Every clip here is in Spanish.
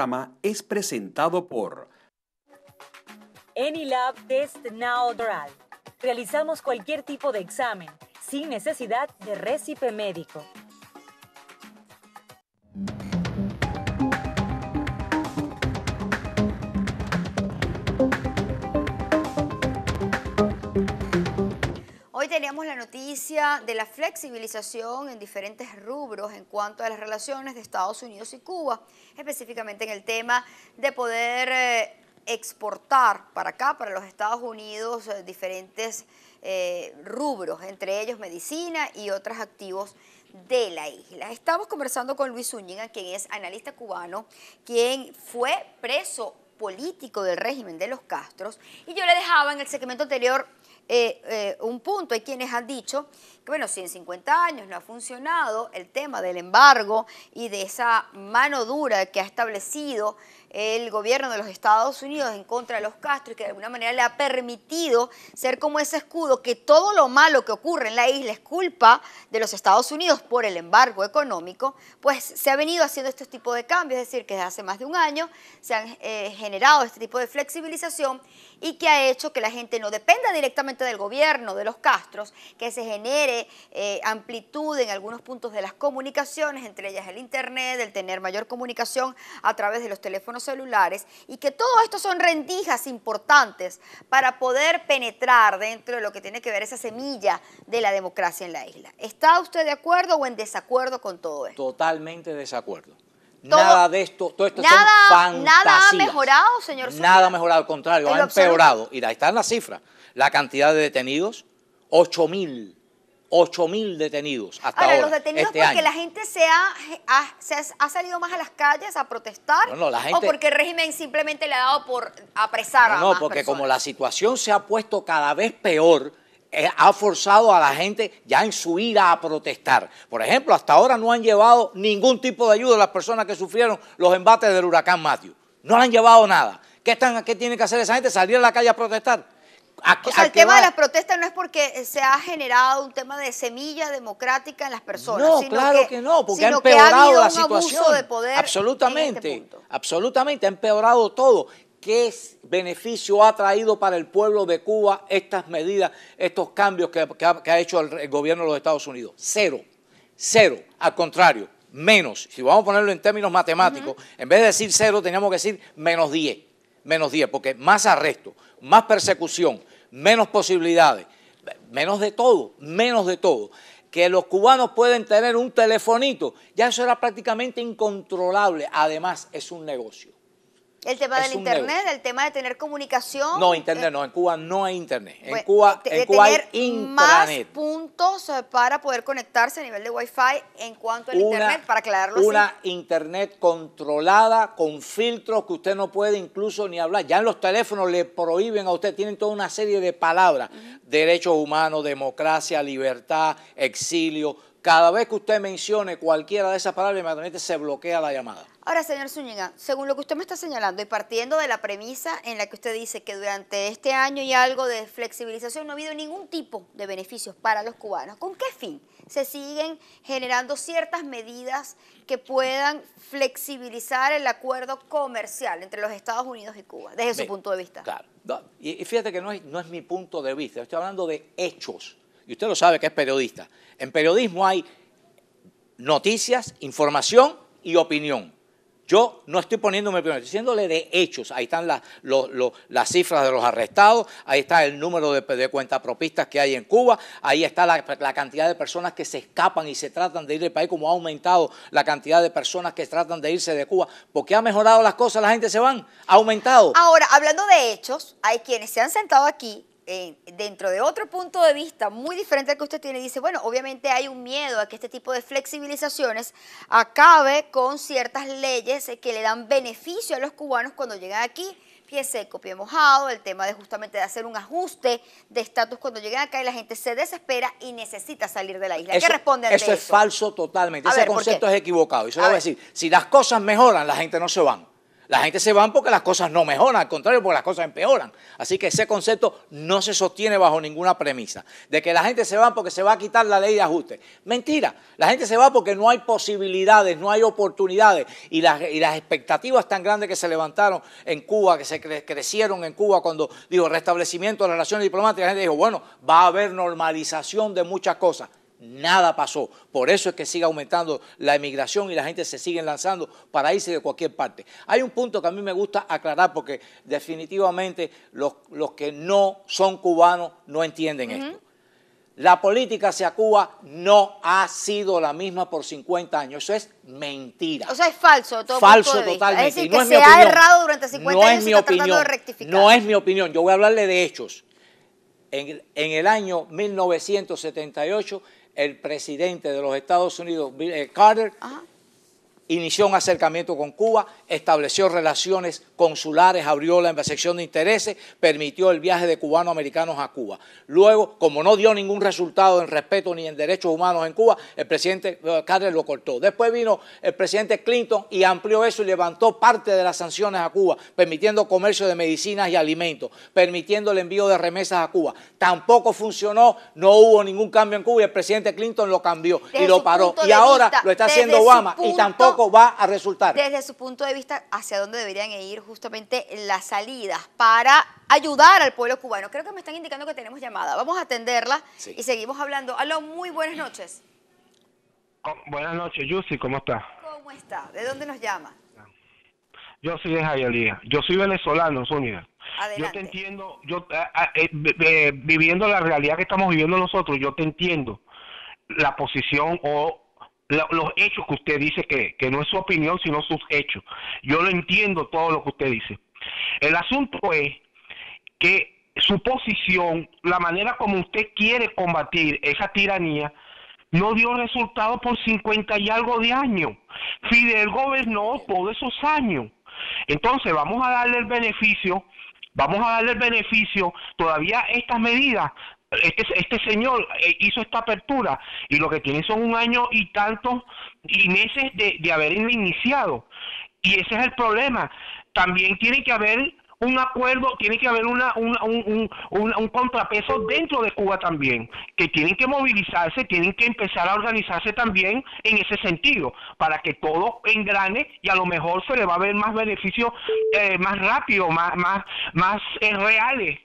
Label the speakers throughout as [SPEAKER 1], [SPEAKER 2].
[SPEAKER 1] programa es presentado por
[SPEAKER 2] AnyLab Test Now Dral. Realizamos cualquier tipo de examen sin necesidad de récipe médico. teníamos la noticia de la flexibilización en diferentes rubros en cuanto a las relaciones de Estados Unidos y Cuba, específicamente en el tema de poder eh, exportar para acá, para los Estados Unidos, eh, diferentes eh, rubros, entre ellos medicina y otros activos de la isla. Estamos conversando con Luis Zúñiga, quien es analista cubano, quien fue preso político del régimen de los Castros, y yo le dejaba en el segmento anterior eh, eh, un punto. Hay quienes han dicho que, bueno, si en 50 años no ha funcionado el tema del embargo y de esa mano dura que ha establecido el gobierno de los Estados Unidos en contra de los Castro y que de alguna manera le ha permitido ser como ese escudo, que todo lo malo que ocurre en la isla es culpa de los Estados Unidos por el embargo económico, pues se ha venido haciendo este tipo de cambios, es decir, que desde hace más de un año se han eh, generado este tipo de flexibilización y que ha hecho que la gente no dependa directamente del gobierno, de los castros, que se genere eh, amplitud en algunos puntos de las comunicaciones, entre ellas el Internet, el tener mayor comunicación a través de los teléfonos celulares, y que todo esto son rendijas importantes para poder penetrar dentro de lo que tiene que ver esa semilla de la democracia en la isla. ¿Está usted de acuerdo o en desacuerdo con todo esto?
[SPEAKER 3] Totalmente desacuerdo nada de esto, todo esto nada, son fantasías. Nada ha
[SPEAKER 2] mejorado, señor Nada
[SPEAKER 3] ha mejorado, al contrario, ha empeorado. Y ahí están las cifras. La cantidad de detenidos, 8.000. 8.000 detenidos hasta ahora. ahora los detenidos este porque la
[SPEAKER 2] gente se ha, salido más a las calles a protestar no, no, la gente, o porque el régimen simplemente le ha dado por apresar no, a más porque como la
[SPEAKER 3] situación se ha puesto cada vez peor, eh, ha forzado a la gente ya en su ira a protestar. Por ejemplo, hasta ahora no han llevado ningún tipo de ayuda a las personas que sufrieron los embates del huracán Matthew. No han llevado nada. ¿Qué, están, qué tiene que hacer esa gente? Salir a la calle a protestar. o sea, el tema de las
[SPEAKER 2] protestas no es porque se ha generado un tema de semilla democrática en las personas. No, claro que, no, porque ha empeorado la situación. De poder este
[SPEAKER 3] absolutamente, absolutamente, ha empeorado todo. ¿Qué beneficio ha traído para el pueblo de Cuba estas medidas, estos cambios que, ha, hecho el, gobierno de los Estados Unidos? Cero, cero, al contrario, menos. Si vamos a ponerlo en términos matemáticos, en vez de decir cero, teníamos que decir menos 10, menos 10, porque más arresto, más persecución, menos posibilidades, menos de todo, menos de todo que los cubanos pueden tener un telefonito, ya eso era prácticamente incontrolable. Además, es un negocio.
[SPEAKER 2] El tema del internet, el tema de tener comunicación. No, internet
[SPEAKER 3] eh, no, en Cuba no hay internet. En pues, Cuba, en Cuba hay más
[SPEAKER 2] puntos eh, para poder conectarse a nivel de Wi-Fi en cuanto al internet, para aclararlo Una
[SPEAKER 3] internet controlada, con filtros que usted no puede incluso ni hablar. Ya en los teléfonos le prohíben a usted, tienen toda una serie de palabras, derechos humanos, democracia, libertad, exilio, cada vez que usted mencione cualquiera de esas palabras, se bloquea la llamada.
[SPEAKER 2] Ahora, señor Zúñiga, según lo que usted me está señalando y partiendo de la premisa en la que usted dice que durante este año y algo de flexibilización no ha habido ningún tipo de beneficios para los cubanos, ¿con qué fin se siguen generando ciertas medidas que puedan flexibilizar el acuerdo comercial entre los Estados Unidos y Cuba, desde su punto
[SPEAKER 3] de vista? Claro. Y fíjate que no no es mi punto de vista, estoy hablando de hechos y usted lo sabe que es periodista. En periodismo hay noticias, información y opinión. Yo no estoy poniéndome primero, estoy diciéndole de hechos. Ahí están las, cifras de los arrestados, ahí está el número de, cuentapropistas que hay en Cuba, ahí está la, cantidad de personas que se escapan y se tratan de ir del país, como ha aumentado la cantidad de personas que tratan de irse de Cuba. Porque ha mejorado las cosas, la gente se van, ha aumentado.
[SPEAKER 2] Ahora, hablando de hechos, hay quienes se han sentado aquí eh, dentro de otro punto de vista muy diferente al que usted tiene, dice, bueno, obviamente hay un miedo a que este tipo de flexibilizaciones acabe con ciertas leyes que le dan beneficio a los cubanos cuando llegan aquí pie seco, pie mojado, el tema de justamente de hacer un ajuste de estatus cuando llegan acá y la gente se desespera y necesita salir de la isla. Eso, ¿Qué a eso? Eso es
[SPEAKER 3] falso totalmente. Ese concepto es equivocado. Y se lo voy a decir, si las cosas mejoran, la gente no se va. La gente se va porque las cosas no mejoran, al contrario, porque las cosas empeoran. Así que ese concepto no se sostiene bajo ninguna premisa de que la gente se va porque se va a quitar la ley de ajuste. Mentira, la gente se va porque no hay posibilidades, no hay oportunidades y las, y las expectativas tan grandes que se levantaron en Cuba, que se crecieron en Cuba cuando digo restablecimiento de las relaciones diplomáticas, la gente dijo, bueno, va a haber normalización de muchas cosas. Nada pasó. Por eso es que sigue aumentando la emigración y la gente se sigue lanzando para irse de cualquier parte. Hay un punto que a mí me gusta aclarar porque definitivamente los, que no son cubanos no entienden esto. La política hacia Cuba no ha sido la misma por 50 años. Eso es mentira. O
[SPEAKER 2] sea, es falso. falso totalmente. Es decir, se mi ha errado durante 50 años opinión.
[SPEAKER 3] No es mi opinión. Yo voy a hablarle de hechos. en el año 1978 el presidente de los Estados Unidos, Bill eh, Carter, inició un acercamiento con Cuba, estableció relaciones consulares, abrió la sección de intereses, permitió el viaje de cubanos americanos a Cuba. Luego, como no dio ningún resultado en respeto ni en derechos humanos en Cuba, el presidente eh, Carter lo cortó. Después vino el presidente Clinton y amplió eso y levantó parte de las sanciones a Cuba, permitiendo comercio de medicinas y alimentos, permitiendo el envío de remesas a Cuba. Tampoco funcionó, no hubo ningún cambio en Cuba y el presidente Clinton lo cambió y lo paró. Y ahora lo está haciendo Obama y tampoco va a resultar.
[SPEAKER 2] Desde su punto de vista, ¿hacia dónde deberían ir justamente las salidas para ayudar al pueblo cubano? Creo que me están indicando que tenemos llamada. Vamos a atenderla y seguimos hablando. Aló, muy buenas noches.
[SPEAKER 1] buenas noches, Yusi, ¿cómo está?
[SPEAKER 2] ¿Cómo está? ¿De dónde nos llama?
[SPEAKER 1] Yo soy de Jayalía. Yo soy venezolano, Zúñiga.
[SPEAKER 2] Yo te entiendo,
[SPEAKER 1] yo ah, ah, eh, viviendo la realidad que estamos viviendo nosotros, yo te entiendo la posición o los hechos que usted dice, que, que no es su opinión, sino sus hechos. Yo lo entiendo todo lo que usted dice. El asunto es que su posición, la manera como usted quiere combatir esa tiranía, no dio resultado por 50 y algo de años. Fidel gobernó todos esos años. Entonces vamos a darle el beneficio, vamos a darle el beneficio todavía estas medidas este, este, señor eh, hizo esta apertura y lo que tiene son un año y tantos y meses de, de haber iniciado. Y ese es el problema. También tiene que haber un acuerdo, tiene que haber una, un, contrapeso dentro de Cuba también, que tienen que movilizarse, tienen que empezar a organizarse también en ese sentido, para que todo engrane y a lo mejor se le va a ver más beneficios eh, más rápido, más, más, más eh, reales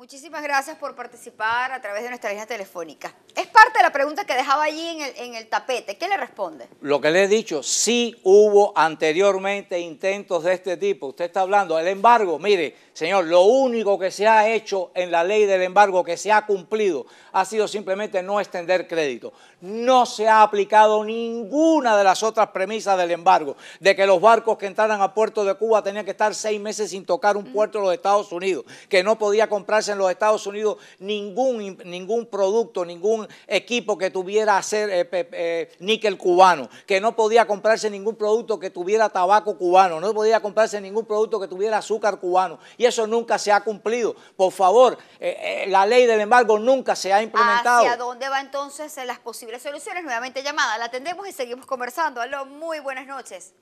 [SPEAKER 2] Muchísimas gracias por participar a través de nuestra línea telefónica. Es parte de la pregunta que dejaba allí en el, tapete. ¿Qué le responde?
[SPEAKER 3] Lo que le he dicho, sí hubo anteriormente intentos de este tipo. Usted está hablando del embargo. Mire, señor, lo único que se ha hecho en la ley del embargo que se ha cumplido ha sido simplemente no extender crédito. No se ha aplicado ninguna de las otras premisas del embargo, de que los barcos que entraran a puerto de Cuba tenían que estar seis meses sin tocar un puerto de los Estados Unidos, que no podía comprarse en los Estados Unidos ningún, ningún producto, ningún equipo que tuviera hacer, eh, eh, níquel cubano, que no podía comprarse ningún producto que tuviera tabaco cubano, no podía comprarse ningún producto que tuviera azúcar cubano. Y eso nunca se ha cumplido. Por favor, eh, la ley del embargo nunca se ha implementado. ¿Hacia
[SPEAKER 2] dónde va entonces las posibles soluciones? Nuevamente llamada, la atendemos y seguimos conversando. Aló, muy buenas noches.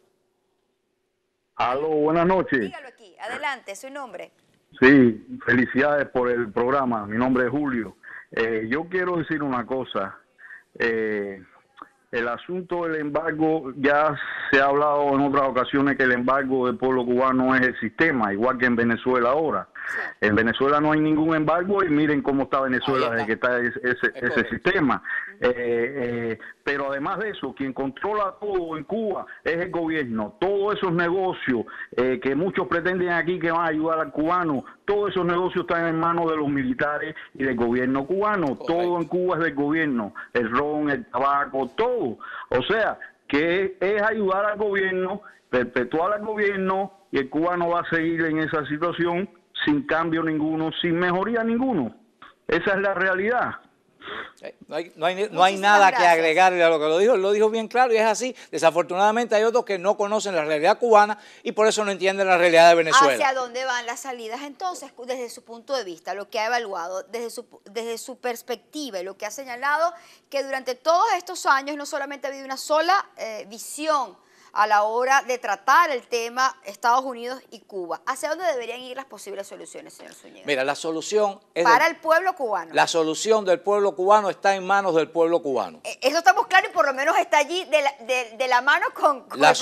[SPEAKER 3] Aló,
[SPEAKER 1] buenas noches. Dígalo aquí,
[SPEAKER 2] adelante, su nombre.
[SPEAKER 1] Sí, felicidades por el programa. Mi nombre es Julio. Eh, yo quiero decir una cosa. Eh, el asunto del embargo, ya se ha hablado en otras ocasiones que el embargo del pueblo cubano es el sistema, igual que en Venezuela ahora. En Venezuela no hay ningún embargo y miren cómo está Venezuela que está ese, sistema. Eh, eh, pero además de eso, quien controla todo en Cuba es el gobierno. Todos esos negocios eh, que muchos pretenden aquí que van a ayudar al cubano, todos esos negocios están en manos de los militares y del gobierno cubano. Todo en Cuba es del gobierno. El ron, el tabaco, todo. O sea, que es ayudar al gobierno, perpetuar al gobierno y el cubano va a seguir en esa situación sin cambio ninguno, sin mejoría ninguno. Esa es la realidad.
[SPEAKER 3] Eh, no hay, nada que agregarle a lo que lo dijo, lo dijo bien claro y es así. Desafortunadamente hay otros que no conocen la realidad cubana y por eso no entienden la realidad de Venezuela. ¿Hacia dónde
[SPEAKER 2] van las salidas entonces? Desde su punto de vista, lo que ha evaluado, desde su, perspectiva y lo que ha señalado, que durante todos estos años no solamente ha habido una sola eh, visión a la hora de tratar el tema Estados Unidos y Cuba. ¿Hacia dónde deberían ir las posibles soluciones, señor Zúñiga?
[SPEAKER 3] Mira, la solución Para el
[SPEAKER 2] pueblo cubano. La
[SPEAKER 3] solución del pueblo cubano está en manos del pueblo cubano. Eh,
[SPEAKER 2] eso estamos claros y por lo menos está allí de la, mano con, el presidente Obama. La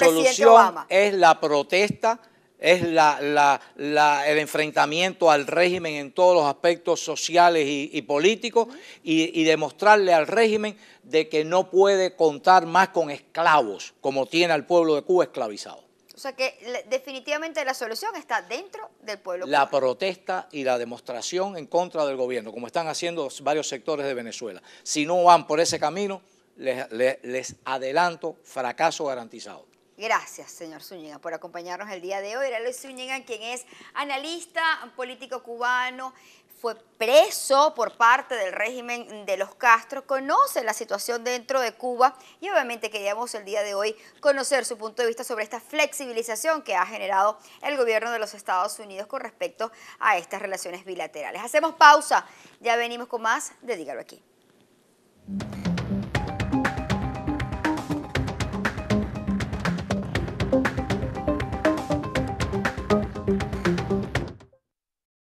[SPEAKER 2] solución
[SPEAKER 3] es la protesta es el enfrentamiento al régimen en todos los aspectos sociales y, políticos y, demostrarle al régimen de que no puede contar más con esclavos como tiene al pueblo de Cuba esclavizado.
[SPEAKER 2] O sea que definitivamente la solución está dentro del pueblo. La
[SPEAKER 3] protesta y la demostración en contra del gobierno, como están haciendo varios sectores de Venezuela. Si no van por ese camino, les adelanto fracaso garantizado.
[SPEAKER 2] Gracias, señor Zúñiga, por acompañarnos el día de hoy. Era Luis Zúñiga, quien es analista político cubano, fue preso por parte del régimen de los Castro, conoce la situación dentro de Cuba y obviamente queríamos el día de hoy conocer su punto de vista sobre esta flexibilización que ha generado el gobierno de los Estados Unidos con respecto a estas relaciones bilaterales. Hacemos pausa, ya venimos con más de Dígalo aquí.